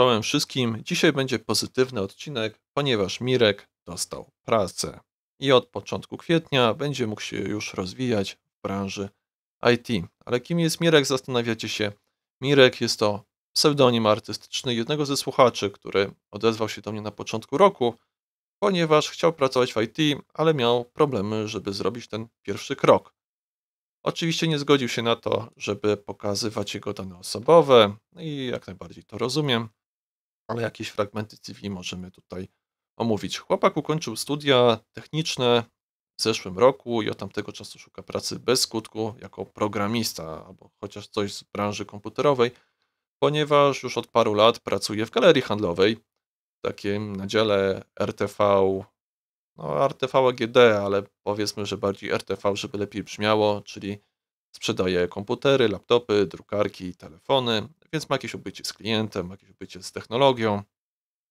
Czołem wszystkim. Dzisiaj będzie pozytywny odcinek, ponieważ Mirek dostał pracę i od początku kwietnia będzie mógł się już rozwijać w branży IT. Ale kim jest Mirek, zastanawiacie się. Mirek jest to pseudonim artystyczny jednego ze słuchaczy, który odezwał się do mnie na początku roku, ponieważ chciał pracować w IT, ale miał problemy, żeby zrobić ten pierwszy krok. Oczywiście nie zgodził się na to, żeby pokazywać jego dane osobowe i jak najbardziej to rozumiem ale jakieś fragmenty CV możemy tutaj omówić. Chłopak ukończył studia techniczne w zeszłym roku i od tamtego czasu szuka pracy bez skutku jako programista albo chociaż coś z branży komputerowej, ponieważ już od paru lat pracuje w galerii handlowej, w takim nadziale RTV, no RTV AGD, ale powiedzmy, że bardziej RTV, żeby lepiej brzmiało, czyli sprzedaje komputery, laptopy, drukarki, telefony więc ma jakieś obycie z klientem, ma jakieś obycie z technologią.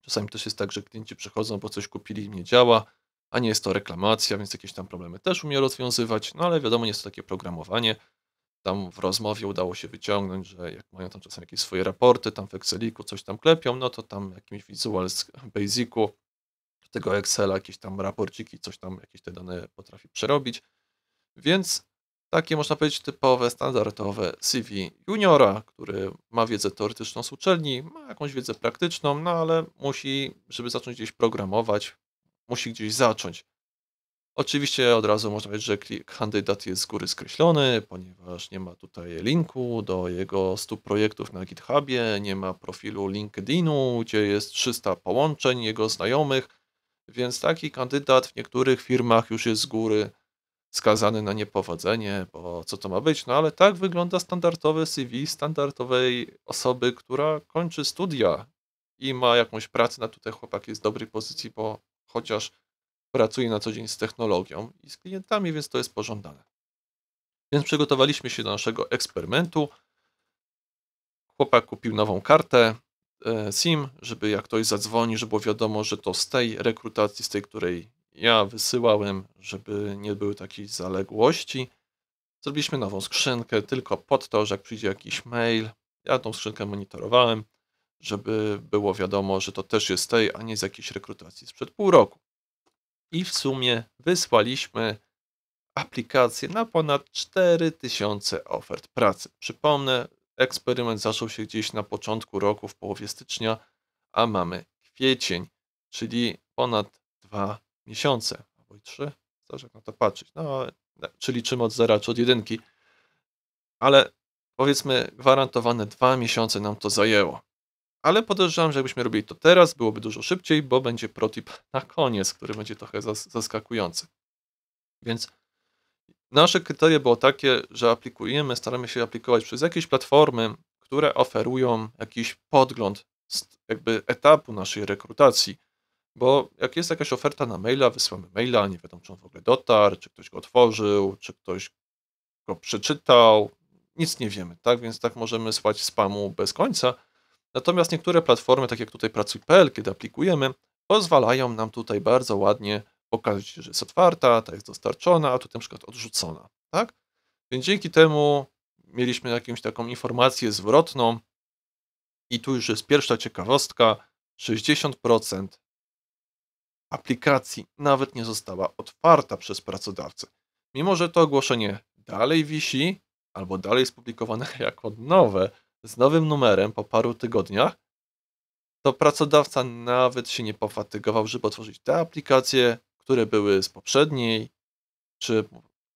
Czasami też jest tak, że klienci przychodzą, bo coś kupili i nie działa, a nie jest to reklamacja, więc jakieś tam problemy też umie rozwiązywać, no ale wiadomo, nie jest to takie programowanie. Tam w rozmowie udało się wyciągnąć, że jak mają tam czasem jakieś swoje raporty, tam w Exceliku coś tam klepią, no to tam jakimś Visual Basicu tego Excela jakieś tam raporciki, coś tam, jakieś te dane potrafi przerobić. Więc takie można powiedzieć typowe, standardowe CV juniora, który ma wiedzę teoretyczną z uczelni, ma jakąś wiedzę praktyczną, no ale musi, żeby zacząć gdzieś programować, musi gdzieś zacząć. Oczywiście od razu można powiedzieć, że kandydat jest z góry skreślony, ponieważ nie ma tutaj linku do jego 100 projektów na GitHubie, nie ma profilu LinkedInu, gdzie jest 300 połączeń jego znajomych, więc taki kandydat w niektórych firmach już jest z góry skazany na niepowodzenie, bo co to ma być? No ale tak wygląda standardowe CV standardowej osoby, która kończy studia i ma jakąś pracę, na tutaj chłopak jest w dobrej pozycji, bo chociaż pracuje na co dzień z technologią i z klientami, więc to jest pożądane. Więc przygotowaliśmy się do naszego eksperymentu. Chłopak kupił nową kartę e, SIM, żeby jak ktoś zadzwoni, żeby było wiadomo, że to z tej rekrutacji, z tej, której ja wysyłałem, żeby nie były takie zaległości. Zrobiliśmy nową skrzynkę tylko pod to, że jak przyjdzie jakiś mail, ja tą skrzynkę monitorowałem, żeby było wiadomo, że to też jest tej, a nie z jakiejś rekrutacji sprzed pół roku. I w sumie wysłaliśmy aplikację na ponad 4000 ofert pracy. Przypomnę, eksperyment zaczął się gdzieś na początku roku, w połowie stycznia, a mamy kwiecień, czyli ponad dwa miesiące, albo i trzy, zależy jak na to patrzeć. No, czy liczymy od zera, czy od jedynki. Ale powiedzmy, gwarantowane dwa miesiące nam to zajęło. Ale podejrzewam, że jakbyśmy robili to teraz, byłoby dużo szybciej, bo będzie protip na koniec, który będzie trochę zaskakujący. Więc nasze kryterium było takie, że aplikujemy, staramy się aplikować przez jakieś platformy, które oferują jakiś podgląd jakby etapu naszej rekrutacji, bo jak jest jakaś oferta na maila, wysyłamy maila, nie wiadomo, czy on w ogóle dotarł, czy ktoś go otworzył, czy ktoś go przeczytał, nic nie wiemy, tak? Więc tak możemy słać spamu bez końca. Natomiast niektóre platformy, tak jak tutaj pracuj.pl, kiedy aplikujemy, pozwalają nam tutaj bardzo ładnie pokazać, że jest otwarta, ta jest dostarczona, a tutaj na przykład odrzucona, tak? Więc dzięki temu mieliśmy jakąś taką informację zwrotną i tu już jest pierwsza ciekawostka, 60% aplikacji nawet nie została otwarta przez pracodawcę. Mimo, że to ogłoszenie dalej wisi albo dalej jest publikowane jako nowe z nowym numerem po paru tygodniach, to pracodawca nawet się nie pofatygował, żeby otworzyć te aplikacje, które były z poprzedniej czy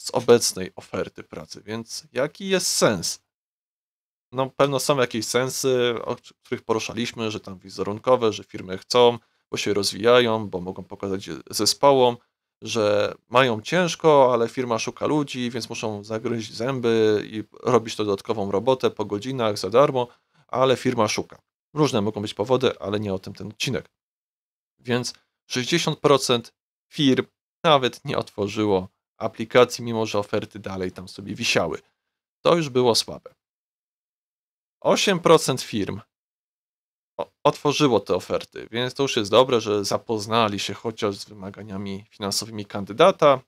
z obecnej oferty pracy. Więc jaki jest sens? No, pewno są jakieś sensy, o których poruszaliśmy, że tam wizerunkowe, że firmy chcą, bo się rozwijają, bo mogą pokazać zespołom, że mają ciężko, ale firma szuka ludzi, więc muszą zagryźć zęby i robić to dodatkową robotę po godzinach za darmo, ale firma szuka. Różne mogą być powody, ale nie o tym ten odcinek. Więc 60% firm nawet nie otworzyło aplikacji, mimo że oferty dalej tam sobie wisiały. To już było słabe. 8% firm otworzyło te oferty, więc to już jest dobre, że zapoznali się chociaż z wymaganiami finansowymi kandydata.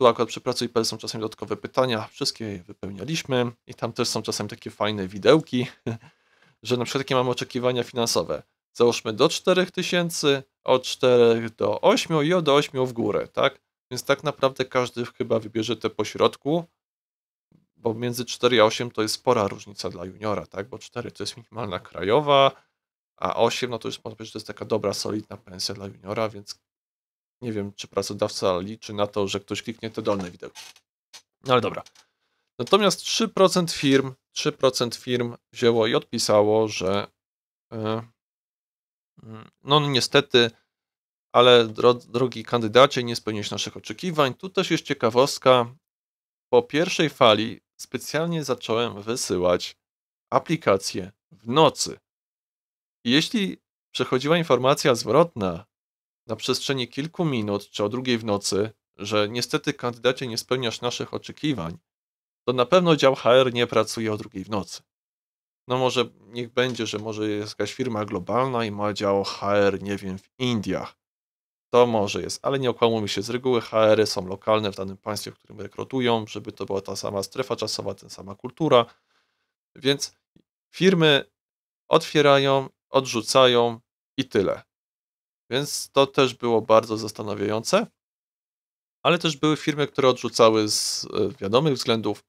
Tu akurat przy pracy IPL są czasem dodatkowe pytania, wszystkie je wypełnialiśmy i tam też są czasem takie fajne widełki, że na przykład jakie mamy oczekiwania finansowe. Załóżmy do 4000, od 4 do 8 i od 8 w górę, tak? Więc tak naprawdę każdy chyba wybierze te pośrodku, bo między 4 a 8 to jest spora różnica dla juniora, tak? Bo 4 to jest minimalna krajowa, a 8 no to już można powiedzieć, że to jest taka dobra, solidna pensja dla juniora, więc nie wiem, czy pracodawca liczy na to, że ktoś kliknie te dolne widełki. No ale dobra. Natomiast 3% firm, 3% firm wzięło i odpisało, że e, mm, no niestety, ale drogi kandydacie, nie spełniłeś naszych oczekiwań. Tu też jest ciekawostka. Po pierwszej fali specjalnie zacząłem wysyłać aplikacje w nocy jeśli przechodziła informacja zwrotna na przestrzeni kilku minut czy o drugiej w nocy, że niestety kandydacie nie spełniasz naszych oczekiwań, to na pewno dział HR nie pracuje o drugiej w nocy. No może niech będzie, że może jest jakaś firma globalna i ma dział HR, nie wiem, w Indiach. To może jest, ale nie okłamujmy się, z reguły HR-y są lokalne w danym państwie, w którym rekrutują, żeby to była ta sama strefa czasowa, ta sama kultura. Więc firmy otwierają odrzucają i tyle. Więc to też było bardzo zastanawiające. Ale też były firmy, które odrzucały z e, wiadomych względów.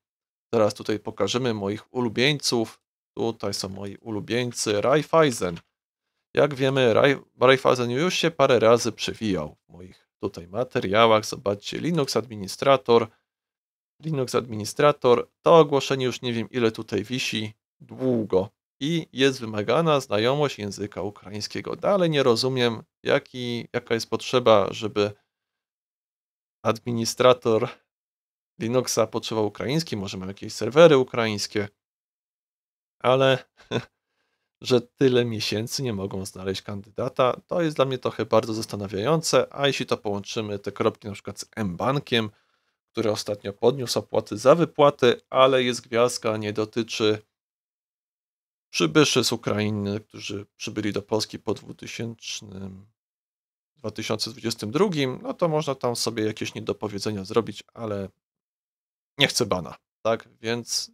Teraz tutaj pokażemy moich ulubieńców. Tutaj są moi ulubieńcy Raiffeisen. Jak wiemy, Raiffeisen już się parę razy przewijał w moich tutaj materiałach. Zobaczcie, Linux Administrator. Linux Administrator. To ogłoszenie już nie wiem ile tutaj wisi. Długo i jest wymagana znajomość języka ukraińskiego. Dalej nie rozumiem, jaki, jaka jest potrzeba, żeby administrator Linuxa potrzebował ukraiński, może ma jakieś serwery ukraińskie, ale że tyle miesięcy nie mogą znaleźć kandydata, to jest dla mnie trochę bardzo zastanawiające, a jeśli to połączymy te kropki na przykład z mBankiem, który ostatnio podniósł opłaty za wypłaty, ale jest gwiazdka, nie dotyczy przybyszy z Ukrainy, którzy przybyli do Polski po 2000, 2022, no to można tam sobie jakieś niedopowiedzenia zrobić, ale nie chcę bana, tak? Więc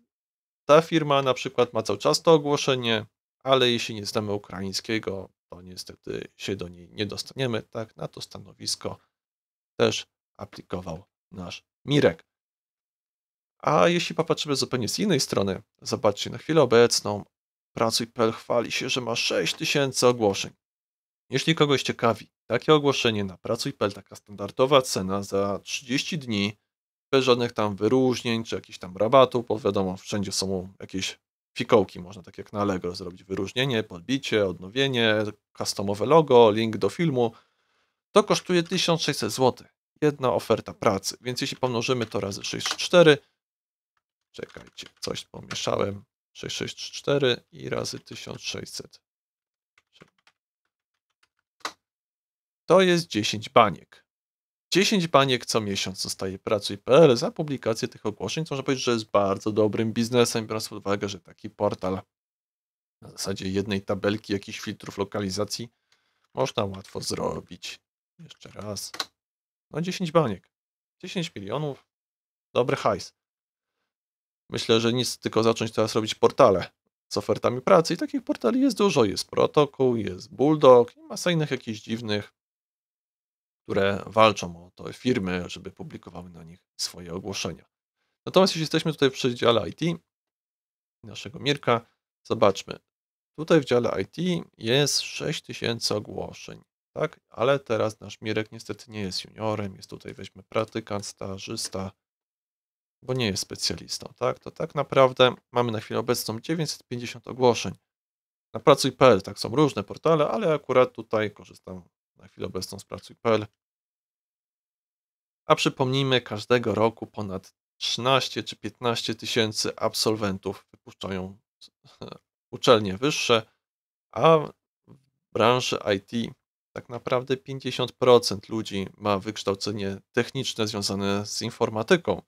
ta firma na przykład ma cały czas to ogłoszenie, ale jeśli nie znamy ukraińskiego, to niestety się do niej nie dostaniemy, tak? Na to stanowisko też aplikował nasz Mirek. A jeśli popatrzymy zupełnie z innej strony, zobaczcie, na chwilę obecną Pracuj.pl chwali się, że ma 6000 ogłoszeń. Jeśli kogoś ciekawi, takie ogłoszenie na Pracuj.pl, taka standardowa cena za 30 dni, bez żadnych tam wyróżnień czy jakichś tam rabatów, bo wiadomo, wszędzie są jakieś fikołki, można tak jak na Allegro zrobić wyróżnienie, podbicie, odnowienie, customowe logo, link do filmu. To kosztuje 1600 zł. Jedna oferta pracy, więc jeśli pomnożymy to razy 6,4, czekajcie, coś pomieszałem, 6634 i razy 1600. To jest 10 baniek. 10 baniek co miesiąc zostaje Pracuj.pl za publikację tych ogłoszeń, co można powiedzieć, że jest bardzo dobrym biznesem, biorąc pod uwagę, że taki portal na zasadzie jednej tabelki, jakichś filtrów lokalizacji można łatwo zrobić. Jeszcze raz. No 10 baniek. 10 milionów. Dobry hajs. Myślę, że nic, tylko zacząć teraz robić portale z ofertami pracy i takich portali jest dużo. Jest Protokół, jest Bulldog i masa innych jakichś dziwnych, które walczą o to firmy, żeby publikowały na nich swoje ogłoszenia. Natomiast jeśli jesteśmy tutaj przy dziale IT, naszego Mirka, zobaczmy. Tutaj w dziale IT jest 6000 ogłoszeń, tak? Ale teraz nasz Mirek niestety nie jest juniorem, jest tutaj weźmy praktykant, stażysta, bo nie jest specjalistą, tak? To tak naprawdę mamy na chwilę obecną 950 ogłoszeń. Na pracuj.pl, tak są różne portale, ale akurat tutaj korzystam na chwilę obecną z pracuj.pl. A przypomnijmy, każdego roku ponad 13 czy 15 tysięcy absolwentów wypuszczają uczelnie wyższe, a w branży IT tak naprawdę 50% ludzi ma wykształcenie techniczne związane z informatyką.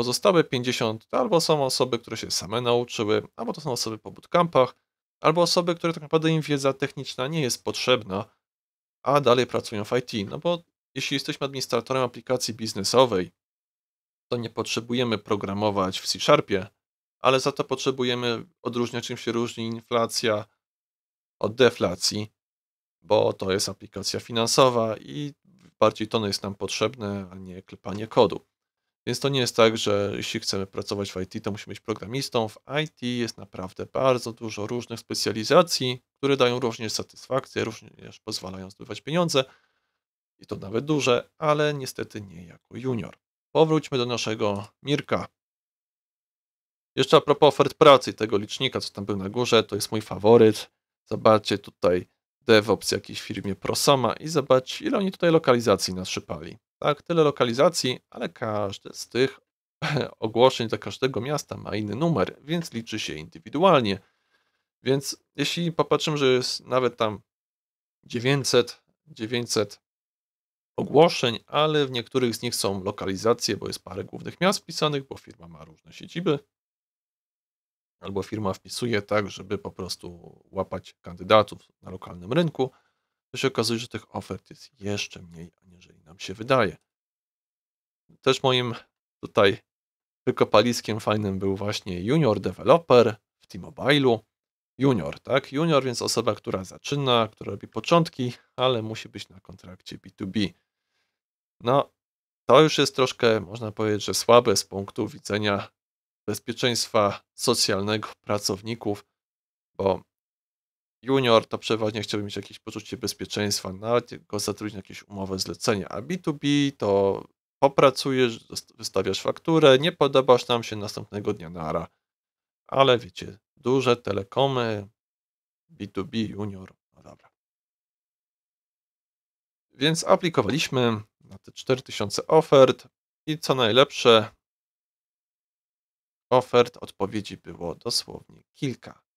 Pozostałe 50 to albo są osoby, które się same nauczyły, albo to są osoby po bootcampach, albo osoby, które tak naprawdę im wiedza techniczna nie jest potrzebna, a dalej pracują w IT. No bo jeśli jesteśmy administratorem aplikacji biznesowej, to nie potrzebujemy programować w C-Sharpie, ale za to potrzebujemy odróżniać, czym się różni inflacja od deflacji, bo to jest aplikacja finansowa i bardziej to jest nam potrzebne, a nie klepanie kodu. Więc to nie jest tak, że jeśli chcemy pracować w IT, to musimy być programistą. W IT jest naprawdę bardzo dużo różnych specjalizacji, które dają również satysfakcję, również pozwalają zdobywać pieniądze i to nawet duże, ale niestety nie jako junior. Powróćmy do naszego Mirka. Jeszcze a propos ofert pracy i tego licznika, co tam był na górze, to jest mój faworyt. Zobaczcie tutaj DevOps jakiejś firmie Prosoma i zobacz, ile oni tutaj lokalizacji nas szypali. Tak, tyle lokalizacji, ale każdy z tych ogłoszeń dla każdego miasta ma inny numer, więc liczy się indywidualnie. Więc jeśli popatrzymy, że jest nawet tam 900, 900 ogłoszeń, ale w niektórych z nich są lokalizacje, bo jest parę głównych miast wpisanych, bo firma ma różne siedziby, albo firma wpisuje tak, żeby po prostu łapać kandydatów na lokalnym rynku, to się okazuje, że tych ofert jest jeszcze mniej, aniżeli nam się wydaje. Też moim tutaj wykopaliskiem fajnym był właśnie junior developer w T-Mobile'u. Junior, tak? Junior więc osoba, która zaczyna, która robi początki, ale musi być na kontrakcie B2B. No, to już jest troszkę, można powiedzieć, że słabe z punktu widzenia bezpieczeństwa socjalnego pracowników, bo junior to przeważnie chciałby mieć jakieś poczucie bezpieczeństwa, nawet go zatrudnić jakieś umowę zlecenia, a B2B to popracujesz, wystawiasz fakturę, nie podobasz nam się następnego dnia nara. Ale wiecie, duże telekomy, B2B, junior, no dobra. Więc aplikowaliśmy na te 4000 ofert i co najlepsze, ofert odpowiedzi było dosłownie kilka.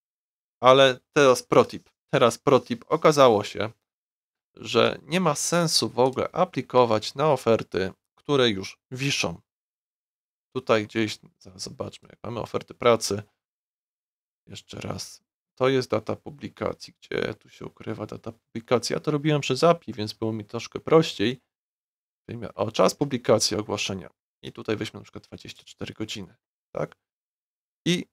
Ale teraz protip. Teraz protip. Okazało się, że nie ma sensu w ogóle aplikować na oferty, które już wiszą. Tutaj gdzieś, zobaczmy, jak mamy oferty pracy. Jeszcze raz. To jest data publikacji, gdzie tu się ukrywa data publikacji. Ja to robiłem przez API, więc było mi troszkę prościej. O czas publikacji ogłoszenia. I tutaj weźmy na przykład 24 godziny. Tak? I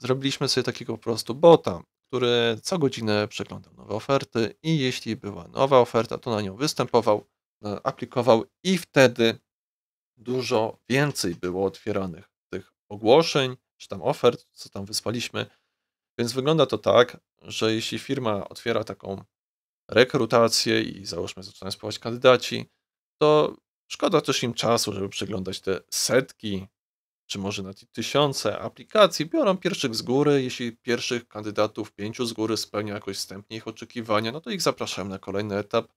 zrobiliśmy sobie takiego po prostu bota, który co godzinę przeglądał nowe oferty i jeśli była nowa oferta, to na nią występował, e, aplikował i wtedy dużo więcej było otwieranych tych ogłoszeń, czy tam ofert, co tam wysłaliśmy. Więc wygląda to tak, że jeśli firma otwiera taką rekrutację i załóżmy zaczynają spływać kandydaci, to szkoda też im czasu, żeby przeglądać te setki czy może nawet tysiące aplikacji, biorą pierwszych z góry. Jeśli pierwszych kandydatów, pięciu z góry spełnia jakoś wstępnie ich oczekiwania, no to ich zapraszam na kolejny etap.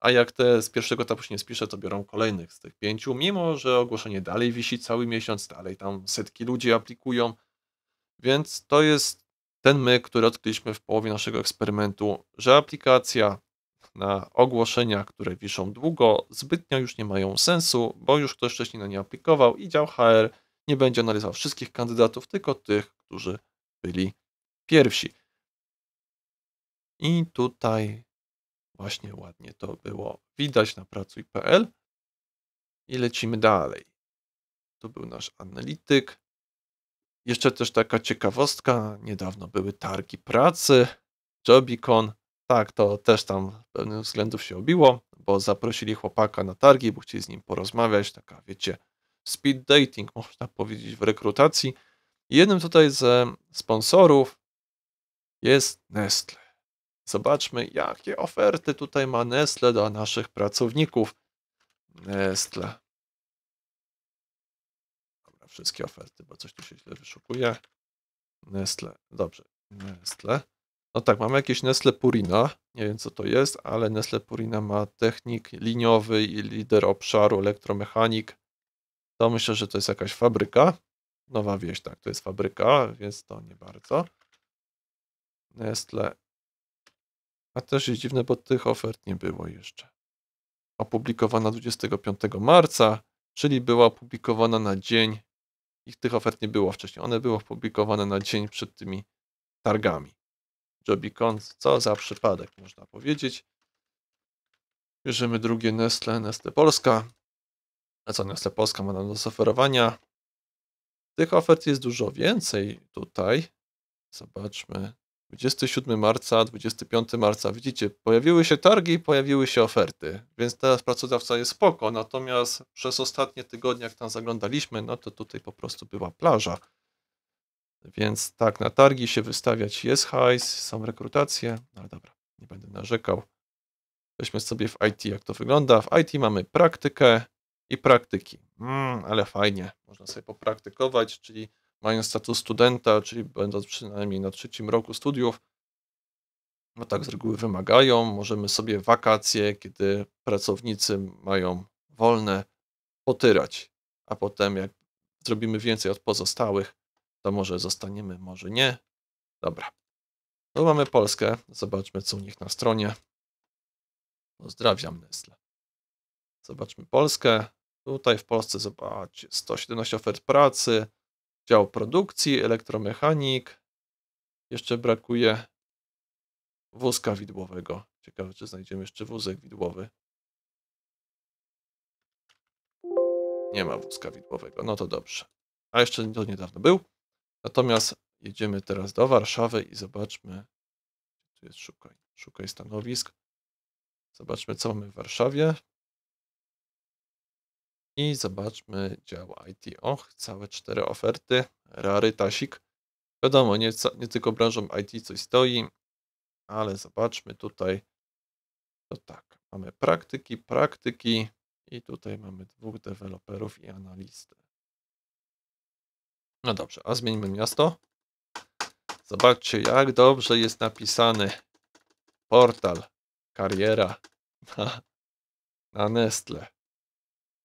A jak te z pierwszego etapu się nie spisze, to biorą kolejnych z tych pięciu, mimo że ogłoszenie dalej wisi cały miesiąc, dalej tam setki ludzi aplikują. Więc to jest ten my, który odkryliśmy w połowie naszego eksperymentu, że aplikacja na ogłoszenia, które wiszą długo, zbytnio już nie mają sensu, bo już ktoś wcześniej na nie aplikował i dział HR nie będzie analizował wszystkich kandydatów, tylko tych, którzy byli pierwsi. I tutaj właśnie ładnie to było widać na pracuj.pl i lecimy dalej. To był nasz analityk. Jeszcze też taka ciekawostka, niedawno były targi pracy, Jobicon, tak, to też tam z pewnych względów się obiło, bo zaprosili chłopaka na targi, bo chcieli z nim porozmawiać, taka wiecie, speed dating można powiedzieć w rekrutacji. Jednym tutaj ze sponsorów jest Nestle. Zobaczmy, jakie oferty tutaj ma Nestle dla naszych pracowników. Nestle. Dobra, wszystkie oferty, bo coś tu się źle wyszukuje. Nestle, dobrze, Nestle. No tak, mamy jakieś Nestle Purina, nie wiem co to jest, ale Nestle Purina ma technik liniowy i lider obszaru elektromechanik. To myślę, że to jest jakaś fabryka. Nowa wieś, tak, to jest fabryka, więc to nie bardzo. Nestle. A też jest dziwne, bo tych ofert nie było jeszcze. Opublikowana 25 marca, czyli była opublikowana na dzień. Ich tych ofert nie było wcześniej. One były opublikowane na dzień przed tymi targami. Jobicon, co za przypadek, można powiedzieć. Bierzemy drugie Nestle, Nestle Polska. A co Nestle Polska ma nam do zaoferowania? Tych ofert jest dużo więcej tutaj. Zobaczmy. 27 marca, 25 marca. Widzicie, pojawiły się targi, pojawiły się oferty, więc teraz pracodawca jest spoko. Natomiast przez ostatnie tygodnie, jak tam zaglądaliśmy, no to tutaj po prostu była plaża. Więc tak, na targi się wystawiać jest hajs, są rekrutacje, no ale dobra, nie będę narzekał. Weźmy sobie w IT, jak to wygląda. W IT mamy praktykę i praktyki. Mm, ale fajnie, można sobie popraktykować, czyli mając status studenta, czyli będąc przynajmniej na trzecim roku studiów, no tak z reguły wymagają. Możemy sobie wakacje, kiedy pracownicy mają wolne, potyrać, a potem jak zrobimy więcej od pozostałych, to może zostaniemy, może nie. Dobra. Tu mamy Polskę. Zobaczmy, co u nich na stronie. Pozdrawiam Nestle. Zobaczmy Polskę. Tutaj w Polsce zobaczcie 117 ofert pracy, dział produkcji, elektromechanik. Jeszcze brakuje wózka widłowego. Ciekawe, czy znajdziemy jeszcze wózek widłowy. Nie ma wózka widłowego. No to dobrze. A jeszcze do niedawno był. Natomiast jedziemy teraz do Warszawy i zobaczmy, tu jest szukaj, szukaj stanowisk. Zobaczmy, co mamy w Warszawie. I zobaczmy dział IT. Och, całe cztery oferty. Rarytasik. Wiadomo, nie, nie tylko branżą IT coś stoi, ale zobaczmy tutaj. To tak, mamy praktyki, praktyki i tutaj mamy dwóch deweloperów i analistę. No dobrze, a zmieńmy miasto. Zobaczcie, jak dobrze jest napisany portal kariera na, na Nestle.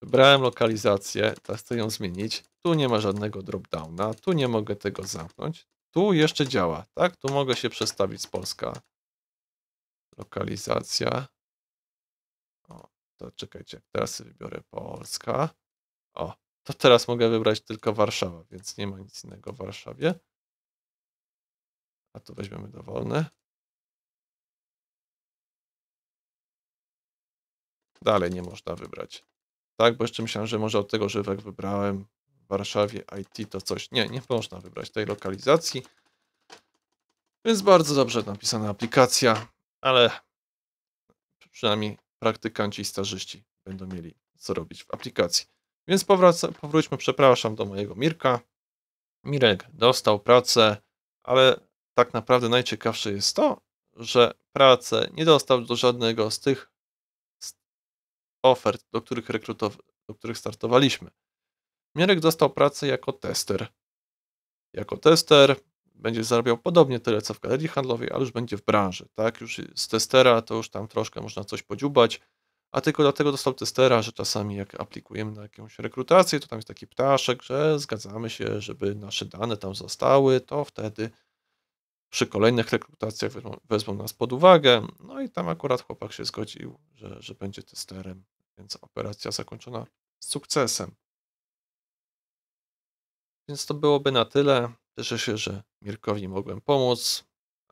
Wybrałem lokalizację, teraz chcę ją zmienić. Tu nie ma żadnego dropdowna, tu nie mogę tego zamknąć. Tu jeszcze działa, tak? Tu mogę się przestawić z Polska. Lokalizacja. O, to czekajcie, teraz wybiorę Polska. O, to teraz mogę wybrać tylko Warszawa, więc nie ma nic innego w Warszawie. A tu weźmiemy dowolne. Dalej nie można wybrać. Tak, bo jeszcze myślałem, że może od tego żywek tak wybrałem w Warszawie IT to coś. Nie, nie można wybrać tej lokalizacji. Więc bardzo dobrze napisana aplikacja, ale przynajmniej praktykanci i stażyści będą mieli co robić w aplikacji. Więc powróćmy, przepraszam, do mojego Mirka. Mirek dostał pracę, ale tak naprawdę najciekawsze jest to, że pracę nie dostał do żadnego z tych ofert, do których, rekrutow- do których startowaliśmy. Mirek dostał pracę jako tester. Jako tester będzie zarabiał podobnie tyle, co w galerii handlowej, ale już będzie w branży, tak? Już z testera to już tam troszkę można coś podziubać, a tylko dlatego dostał testera, że czasami jak aplikujemy na jakąś rekrutację, to tam jest taki ptaszek, że zgadzamy się, żeby nasze dane tam zostały, to wtedy przy kolejnych rekrutacjach wezmą, wezmą nas pod uwagę. No i tam akurat chłopak się zgodził, że, że będzie testerem, więc operacja zakończona z sukcesem. Więc to byłoby na tyle. Cieszę się, że Mirkowi mogłem pomóc.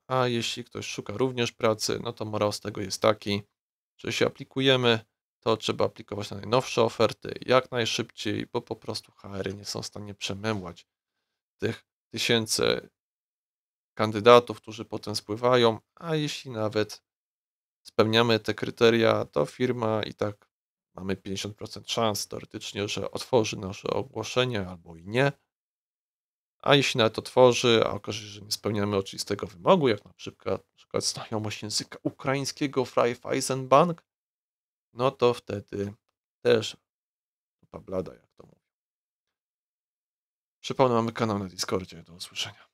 A jeśli ktoś szuka również pracy, no to morał z tego jest taki, że się aplikujemy, to trzeba aplikować na najnowsze oferty jak najszybciej, bo po prostu HR -y nie są w stanie przemęłać tych tysięcy kandydatów, którzy potem spływają, a jeśli nawet spełniamy te kryteria, to firma i tak mamy 50% szans teoretycznie, że otworzy nasze ogłoszenie albo i nie a jeśli nawet otworzy, a okaże się, że nie spełniamy oczywistego wymogu, jak na przykład, na przykład znajomość języka ukraińskiego w no to wtedy też blada, jak to mówię. Przypomnę, mamy kanał na Discordzie. Do usłyszenia.